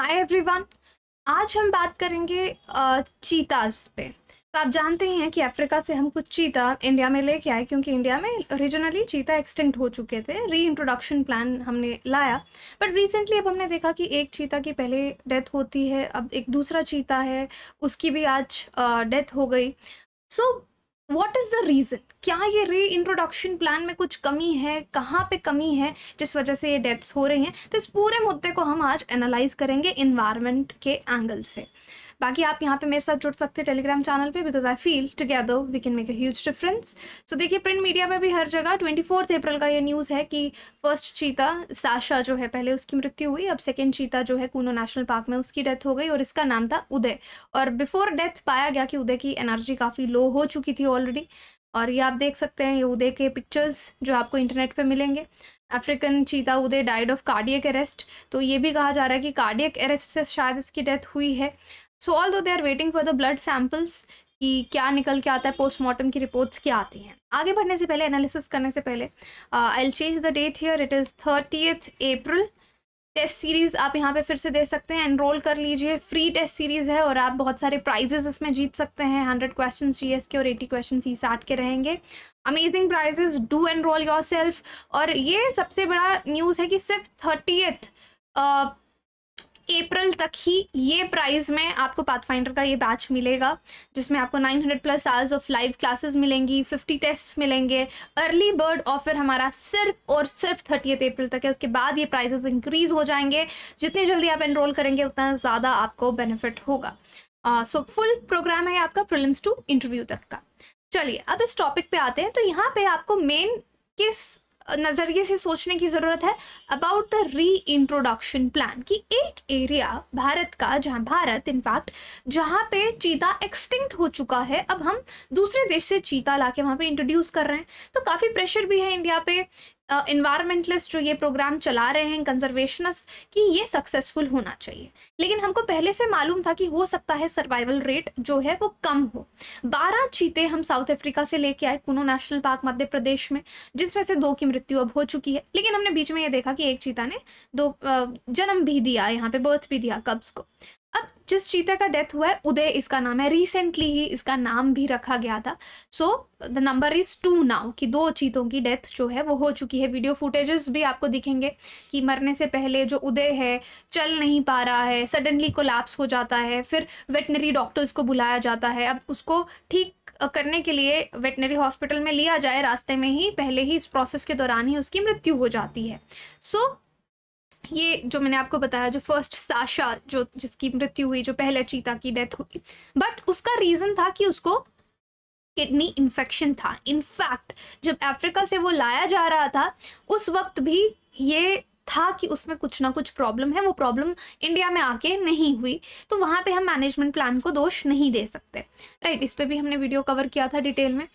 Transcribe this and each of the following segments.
Hi everyone आज हम बात करेंगे चीताज पे तो आप जानते ही हैं कि अफ्रीका से हम कुछ चीता इंडिया में लेके आए क्योंकि इंडिया में ओरिजिनली चीता एक्सटिंक्ट हो चुके थे री इंट्रोडक्शन प्लान हमने लाया बट रिसेंटली अब हमने देखा कि एक चीता की पहले डेथ होती है अब एक दूसरा चीता है उसकी भी आज डेथ हो गई so so, what is the reason क्या ये री इंट्रोडक्शन प्लान में कुछ कमी है कहाँ पे कमी है जिस वजह से ये डेथ्स हो रही हैं तो इस पूरे मुद्दे को हम आज एनालाइज करेंगे इन्वायरमेंट के एंगल से बाकी आप यहाँ पे मेरे साथ जुड़ सकते हैं टेलीग्राम चैनल पे because I feel together we can make a huge difference so देखिए प्रिंट मीडिया में भी हर जगह ट्वेंटी फोर्थ अप्रैल का ये न्यूज़ है कि फर्स्ट चीता साशा जो है पहले उसकी मृत्यु हुई अब सेकेंड चीता जो है कूनो नेशनल पार्क में उसकी डेथ हो गई और इसका नाम था उदय और बिफोर डेथ पाया गया कि उदय की एनर्जी काफ़ी लो हो चुकी थी ऑलरेडी और ये आप देख सकते हैं ये उदय के पिक्चर्स जो आपको इंटरनेट पर मिलेंगे African cheetah Uday died of cardiac arrest तो ये भी कहा जा रहा है कि कार्डियक अरेस्ट से शायद इसकी डेथ हुई है so although they are waiting for the blood samples कि क्या निकल के आता है पोस्टमार्टम की रिपोर्ट्स क्या आती हैं आगे बढ़ने से पहले एनालिसिस करने से पहले I'll change the date here it is thirtieth April test series आप यहाँ पे फिर से दे सकते हैं एनरोल कर लीजिए फ्री टेस्ट सीरीज़ है और आप बहुत सारे प्राइजेज इसमें जीत सकते हैं हंड्रेड क्वेश्चन जी के और एटी क्वेश्चन ई साठ के रहेंगे amazing prizes do enrol yourself और ये सबसे बड़ा न्यूज़ है कि सिर्फ थर्टीथ अप्रैल तक ही ये प्राइस में आपको पाथफाइंडर का ये बैच मिलेगा जिसमें आपको 900 plus hours of live classes मिलेंगी 50 टेस्ट मिलेंगे अर्ली बर्ड ऑफर हमारा सिर्फ और सिर्फ थर्टी अप्रैल तक है उसके बाद ये प्राइजेस इंक्रीज़ हो जाएंगे जितनी जल्दी आप एनरोल करेंगे उतना ज़्यादा आपको बेनिफिट होगा सो फुल प्रोग्राम है आपका प्रिलिम्स टू इंटरव्यू तक का चलिए अब इस टॉपिक पे आते हैं तो यहाँ पे आपको मेन किस नज़रिए से सोचने की ज़रूरत है about the reintroduction plan कि एक एरिया भारत का जहाँ भारत इनफैक्ट जहाँ पे चीता एक्सटिंक्ट हो चुका है अब हम दूसरे देश से चीता लाके के वहाँ पर इंट्रोड्यूस कर रहे हैं तो काफ़ी प्रेशर भी है इंडिया पे इन्वायरमेंटलिस्ट जो ये प्रोग्राम चला रहे हैं कंजर्वेशनस्ट कि ये सक्सेसफुल होना चाहिए लेकिन हमको पहले से मालूम था कि हो सकता है सर्वाइवल रेट जो है वो कम हो बारह चीते हम साउथ अफ्रीका से लेके आए कुनो नेशनल पार्क मध्य प्रदेश में जिसमें से दो की मृत्यु अब हो चुकी है लेकिन हमने बीच में ये देखा कि एक चीता ने दो जन्म भी दिया यहाँ पे बर्थ भी दिया कब्स को जिस चीता का डेथ हुआ है उदय इसका नाम है रिसेंटली ही इसका नाम भी रखा गया था so the number is two now कि दो चीतों की डेथ जो है वो हो चुकी है वीडियो फुटेजेस भी आपको दिखेंगे कि मरने से पहले जो उदय है चल नहीं पा रहा है सडनली कोलैप्स हो जाता है फिर वेटनरी डॉक्टर्स को बुलाया जाता है अब उसको ठीक करने के लिए वेटनरी हॉस्पिटल में लिया जाए रास्ते में ही पहले ही इस प्रोसेस के दौरान ही उसकी मृत्यु हो जाती है सो so, ये जो मैंने आपको बताया जो फर्स्ट साशा जो जिसकी मृत्यु हुई जो पहले चीता की डेथ हुई बट उसका रीज़न था कि उसको किडनी इन्फेक्शन था इनफैक्ट जब अफ्रीका से वो लाया जा रहा था उस वक्त भी ये था कि उसमें कुछ ना कुछ प्रॉब्लम है वो प्रॉब्लम इंडिया में आके नहीं हुई तो वहाँ पे हम मैनेजमेंट प्लान को दोष नहीं दे सकते राइट इस पर भी हमने वीडियो कवर किया था डिटेल में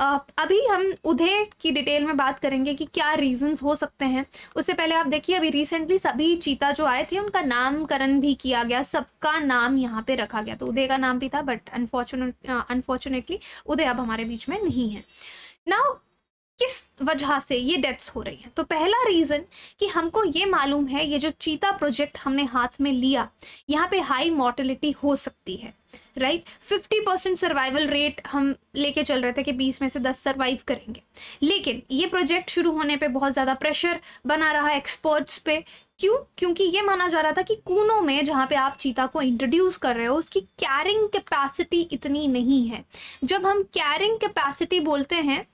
अभी हम उधे की डिटेल में बात करेंगे कि क्या रीजंस हो सकते हैं उससे पहले आप देखिए अभी रिसेंटली सभी चीता जो आए थे उनका नामकरण भी किया गया सबका नाम यहाँ पे रखा गया तो उदय का नाम भी था बट अनफॉर्चुनेट अनफॉर्चुनेटली उदय अब हमारे बीच में नहीं है नाउ किस वजह से ये डेथ्स हो रही हैं तो पहला रीज़न कि हमको ये मालूम है ये जो चीता प्रोजेक्ट हमने हाथ में लिया यहाँ पे हाई मॉर्टिलिटी हो सकती है right fifty percent survival rate हम लेके चल रहे थे कि बीस में से दस सर्वाइव करेंगे लेकिन ये प्रोजेक्ट शुरू होने पे बहुत ज़्यादा प्रेशर बना रहा एक्सपर्ट्स पे क्यों क्योंकि ये माना जा रहा था कि कूनों में जहाँ पे आप चीता को इंट्रोड्यूस कर रहे हो उसकी कैरिंग कैपेसिटी इतनी नहीं है जब हम कैरिंग कैपेसिटी बोलते हैं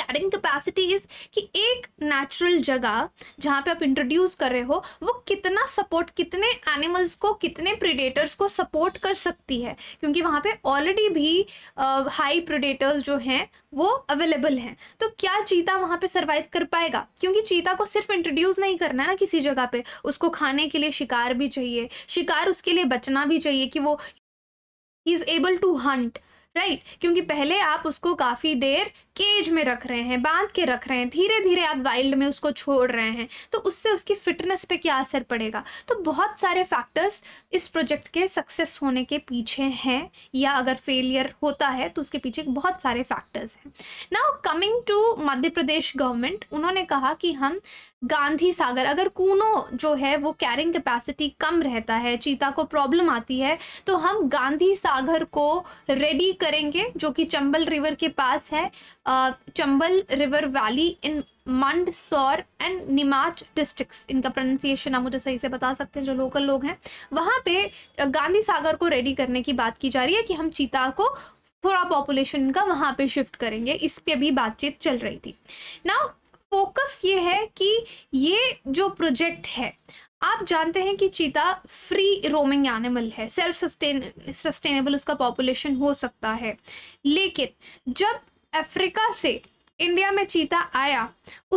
कैरिंग कैपेसिटी इज़ कि एक नेचुरल जगह जहाँ पे आप इंट्रोड्यूस कर रहे हो वो कितना सपोर्ट कितने एनिमल्स को कितने प्रिडेटर्स को सपोर्ट कर सकती है क्योंकि वहाँ पे ऑलरेडी भी हाई uh, प्रिडेटर्स जो हैं वो अवेलेबल हैं तो क्या चीता वहाँ पे सर्वाइव कर पाएगा क्योंकि चीता को सिर्फ इंट्रोड्यूस नहीं करना है ना किसी जगह पे उसको खाने के लिए शिकार भी चाहिए शिकार उसके लिए बचना भी चाहिए कि वो is able to hunt right right? क्योंकि पहले आप उसको काफ़ी देर केज में रख रहे हैं बांध के रख रहे हैं धीरे धीरे आप वाइल्ड में उसको छोड़ रहे हैं तो उससे उसकी फिटनेस पे क्या असर पड़ेगा तो बहुत सारे फैक्टर्स इस प्रोजेक्ट के सक्सेस होने के पीछे हैं या अगर फेलियर होता है तो उसके पीछे बहुत सारे फैक्टर्स हैं now coming to Madhya Pradesh government उन्होंने कहा कि हम गांधी सागर अगर कूनो जो है वो कैरिंग कैपेसिटी कम रहता है चीता को प्रॉब्लम आती है तो हम गांधी सागर को रेडी कर करेंगे जो कि चंबल रिवर के पास है Chambal river valley in Mandsaur and Neemuch district इनका प्रोनाउंसिएशन आप मुझे सही से बता सकते हैं जो लोकल लोग हैं वहाँ पे गांधी सागर को रेडी करने की बात की जा रही है कि हम चीता को थोड़ा पॉपुलेशन का वहाँ पे शिफ्ट करेंगे इस पर भी बातचीत चल रही थी नाउ फोकस ये है कि ये जो प्रोजेक्ट है आप जानते हैं कि चीता फ्री रोमिंग एनिमल है सेल्फ सस्टेन सस्टेनेबल उसका पॉपुलेशन हो सकता है लेकिन जब अफ्रीका से इंडिया में चीता आया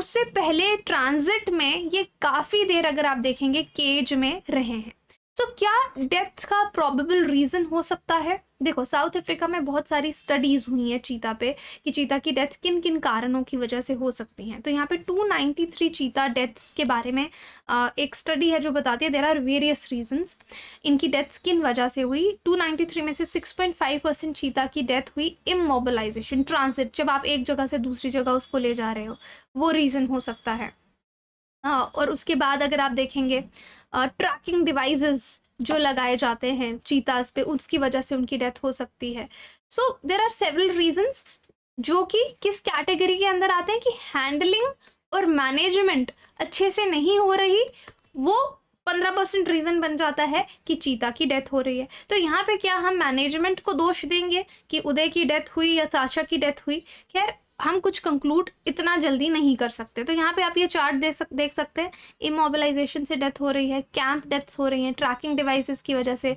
उससे पहले ट्रांजिट में ये काफ़ी देर अगर आप देखेंगे केज में रहे हैं सो क्या डेथ का प्रॉबेबल रीज़न हो सकता है देखो साउथ अफ्रीका में बहुत सारी स्टडीज़ हुई हैं चीता पे कि चीता की डेथ किन किन कारणों की वजह से हो सकती हैं तो यहाँ पे 293 चीता डेथ्स के बारे में एक स्टडी है जो बताती है देर आर वेरियस रीजंस इनकी डेथ्स किन वजह से हुई 293 में से 6.5 परसेंट चीता की डेथ हुई इमोबलाइजेशन ट्रांसिट जब आप एक जगह से दूसरी जगह उसको ले जा रहे हो वो रीज़न हो सकता है हाँ, और उसके बाद अगर आप देखेंगे ट्रैकिंग डिवाइसेस जो लगाए जाते हैं चीताज पे उसकी वजह से उनकी डेथ हो सकती है so there are several reasons जो कि किस कैटेगरी के अंदर आते हैं कि हैंडलिंग और मैनेजमेंट अच्छे से नहीं हो रही वो पंद्रह परसेंट रीज़न बन जाता है कि चीता की डेथ हो रही है तो यहाँ पे क्या हम मैनेजमेंट को दोष देंगे कि उदय की डेथ हुई या साशा की डेथ हुई खैर हम कुछ कंक्लूड इतना जल्दी नहीं कर सकते तो यहाँ पे आप ये चार्ट देख सक देख सकते हैं इमोबिलाइजेशन से डेथ हो रही है कैंप डेथ्स हो रही हैं ट्रैकिंग डिवाइसेस की वजह से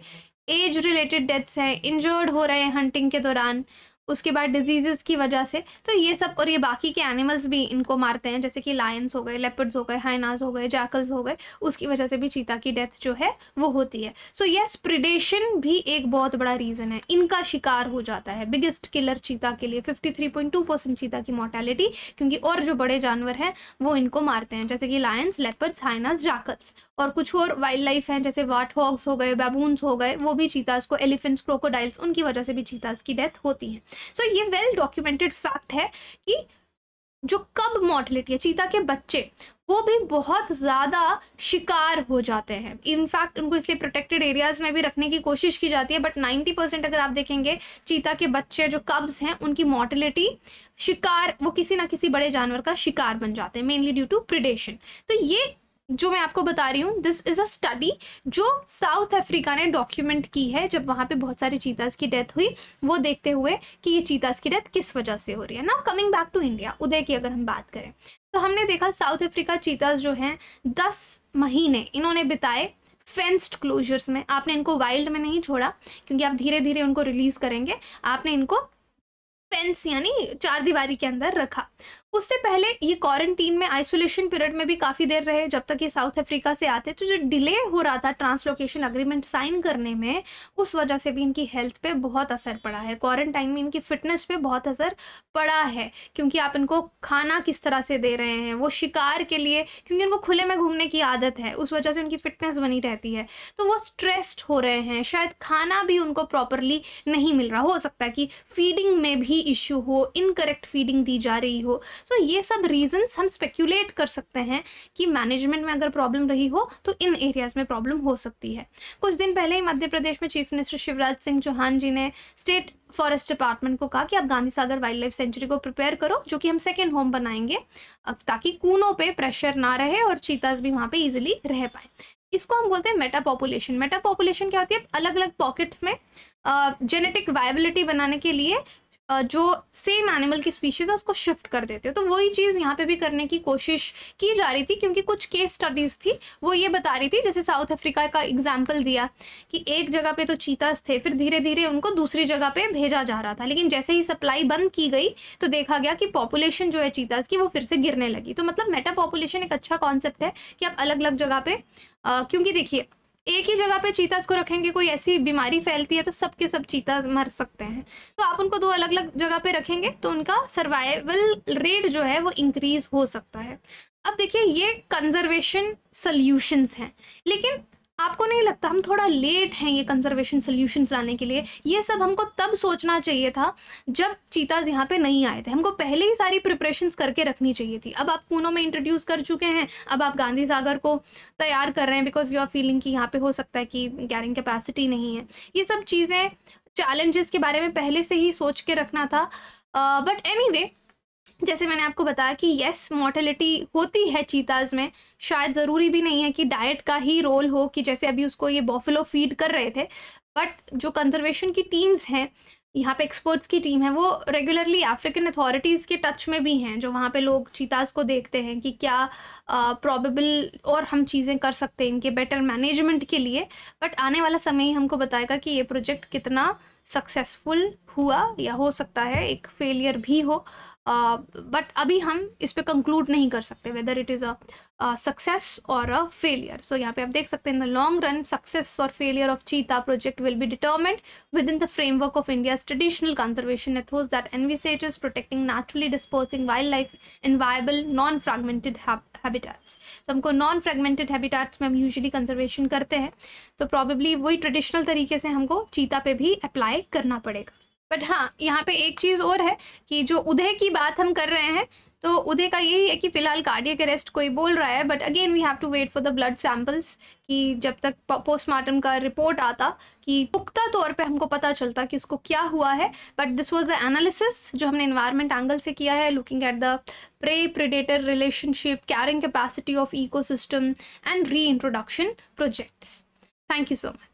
एज रिलेटेड डेथ्स हैं इंजर्ड हो रहे हैं हंटिंग के दौरान उसके बाद डिजीज़ की वजह से तो ये सब और ये बाकी के एनिमल्स भी इनको मारते हैं जैसे कि लायंस हो गए लेपर्ड्स हो गए हाइनाज हो गए जैकल्स हो गए उसकी वजह से भी चीता की डेथ जो है वो होती है सो यस प्रिडेशन भी एक बहुत बड़ा रीज़न है इनका शिकार हो जाता है बिगेस्ट किलर चीता के लिए फिफ्टी चीता की मोर्टेलिटी क्योंकि और जो बड़े जानवर हैं वो इनको मारते हैं जैसे कि लायंस लेपर्ड्स हाइनाज जाकल्स और कुछ और वाइल्ड लाइफ हैं जैसे वाट हॉग्स हो गए बैबून्स हो गए वो भी चीताज को एलिफेंट्स क्रोकोडाइल्स उनकी वजह से भी चीताज की डेथ होती है सो so, ये वेल डॉक्यूमेंटेड फैक्ट है कि जो कब मॉर्टिलिटी है चीता के बच्चे वो भी बहुत ज़्यादा शिकार हो जाते हैं इनफैक्ट उनको इसलिए प्रोटेक्टेड एरियाज़ में भी रखने की कोशिश की जाती है बट 90 परसेंट अगर आप देखेंगे चीता के बच्चे जो कब्ज़ हैं उनकी मॉर्टिलिटी शिकार वो किसी ना किसी बड़े जानवर का शिकार बन जाते हैं मेनली ड्यू टू प्रिडेशन तो ये जो मैं आपको बता रही हूँ दिस इज़ अ स्टडी जो साउथ अफ्रीका ने डॉक्यूमेंट की है जब वहाँ पे बहुत सारे चीतास की डेथ हुई वो देखते हुए कि ये चीतास की डेथ किस वजह से हो रही है now coming back to India Uday की अगर हम बात करें तो हमने देखा साउथ अफ्रीका चीतास जो हैं दस महीने इन्होंने बिताए फेंस्ड क्लोजर्स में आपने इनको वाइल्ड में नहीं छोड़ा क्योंकि आप धीरे धीरे उनको रिलीज़ करेंगे आपने इनको फेंस यानी चार दीवारी के अंदर रखा उससे पहले ये क्वारंटीन में आइसोलेशन पीरियड में भी काफ़ी देर रहे जब तक ये साउथ अफ्रीका से आते तो जो डिले हो रहा था ट्रांसलोकेशन अग्रीमेंट साइन करने में उस वजह से भी इनकी हेल्थ पे बहुत असर पड़ा है क्वारंटाइन में इनकी फिटनेस पे बहुत असर पड़ा है क्योंकि आप इनको खाना किस तरह से दे रहे हैं वो शिकार के लिए क्योंकि इनको खुले में घूमने की आदत है उस वजह से उनकी फिटनेस बनी रहती है तो वो स्ट्रेस्ड हो रहे हैं शायद खाना भी उनको प्रॉपरली नहीं मिल रहा हो सकता है कि फीडिंग में भी इश्यू हो इनकरेक्ट फीडिंग दी जा रही हो सो ये सब रीजंस हम स्पेक्यूलेट कर सकते हैं कि मैनेजमेंट में अगर प्रॉब्लम रही हो तो इन एरियाज में प्रॉब्लम हो सकती है कुछ दिन पहले ही मध्य प्रदेश में चीफ मिनिस्टर शिवराज सिंह चौहान जी ने स्टेट फॉरेस्ट डिपार्टमेंट को कहा कि आप Gandhi Sagar wildlife sanctuary को प्रिपेयर करो जो कि हम सेकेंड होम बनाएंगे ताकि कूनों पर प्रेशर ना रहे और चीताज भी वहाँ पे इजिली रह पाए इसको हम बोलते हैं मेटा पॉपुलेशन मेटा पॉपुलेशन क्या होती है अलग अलग पॉकेट्स में जेनेटिक वायबिलिटी बनाने के लिए जो सेम एनिमल की स्पीशीज़ है उसको शिफ्ट कर देते हो तो वही चीज़ यहाँ पे भी करने की कोशिश की जा रही थी क्योंकि कुछ केस स्टडीज़ थी वो ये बता रही थी जैसे साउथ अफ्रीका का एग्जाम्पल दिया कि एक जगह पे तो चीतास थे फिर धीरे धीरे उनको दूसरी जगह पे भेजा जा रहा था लेकिन जैसे ही सप्लाई बंद की गई तो देखा गया कि पॉपुलेशन जो है चीतास की वो फिर से गिरने लगी तो मतलब मेटा पॉपुलेशन एक अच्छा कॉन्सेप्ट है कि आप अलग अलग जगह पे क्योंकि देखिए एक ही जगह पे चीताज को रखेंगे कोई ऐसी बीमारी फैलती है तो सबके सब चीताज मर सकते हैं तो आप उनको दो अलग अलग जगह पे रखेंगे तो उनका सर्वाइवल रेट जो है वो इंक्रीज हो सकता है अब देखिए ये कंजर्वेशन सोल्यूशन हैं लेकिन आपको नहीं लगता हम थोड़ा लेट हैं ये कंजर्वेशन सोल्यूशंस लाने के लिए ये सब हमको तब सोचना चाहिए था जब चीताज यहाँ पे नहीं आए थे हमको पहले ही सारी प्रिपरेशंस करके रखनी चाहिए थी अब आप पूनों में इंट्रोड्यूस कर चुके हैं अब आप गांधी सागर को तैयार कर रहे हैं बिकॉज यू आर फीलिंग कि यहाँ पे हो सकता है कि गैरिंग कैपेसिटी नहीं है ये सब चीज़ें चैलेंजेस के बारे में पहले से ही सोच के रखना था बट एनी वे जैसे मैंने आपको बताया कि येस मोर्टेलिटी होती है चीताज में शायद ज़रूरी भी नहीं है कि डाइट का ही रोल हो कि जैसे अभी उसको ये बॉफिलो फीड कर रहे थे बट जो कंजर्वेशन की टीम्स हैं यहाँ पे एक्सपर्ट्स की टीम है वो रेगुलरली अफ्रीकन अथॉरिटीज़ के टच में भी हैं जो वहाँ पे लोग चीताज को देखते हैं कि क्या प्रॉबेबल और हम चीज़ें कर सकते हैं इनके बेटर मैनेजमेंट के लिए बट आने वाला समय ही हमको बताएगा कि ये प्रोजेक्ट कितना सक्सेसफुल हुआ या हो सकता है एक फेलियर भी हो बट uh, अभी हम इस पर कंक्लूड नहीं कर सकते whether it is a success और अ फेलियर सो यहाँ पे आप देख सकते हैं in the long run success और failure of cheetah project will be determined within the framework of India traditional conservation ethos that is protecting naturally dispersing wildlife in viable non fragmented habitats तो हमको non fragmented habitats में हम usually conservation करते हैं तो probably वही traditional तरीके से हमको चीता पे भी अप्लाई डिसाइड करना पड़ेगा बट हाँ यहाँ पे एक चीज़ और है कि जो उदय की बात हम कर रहे हैं तो उदय का यही है कि फिलहाल कार्डियक अरेस्ट कोई बोल रहा है but again we have to wait for the blood samples कि जब तक पोस्टमार्टम का रिपोर्ट आता कि पुख्ता तौर पे हमको पता चलता कि उसको क्या हुआ है but this was the analysis जो हमने इन्वायरमेंट एंगल से किया है looking at the prey predator relationship carrying capacity of eco and re projects thank you so much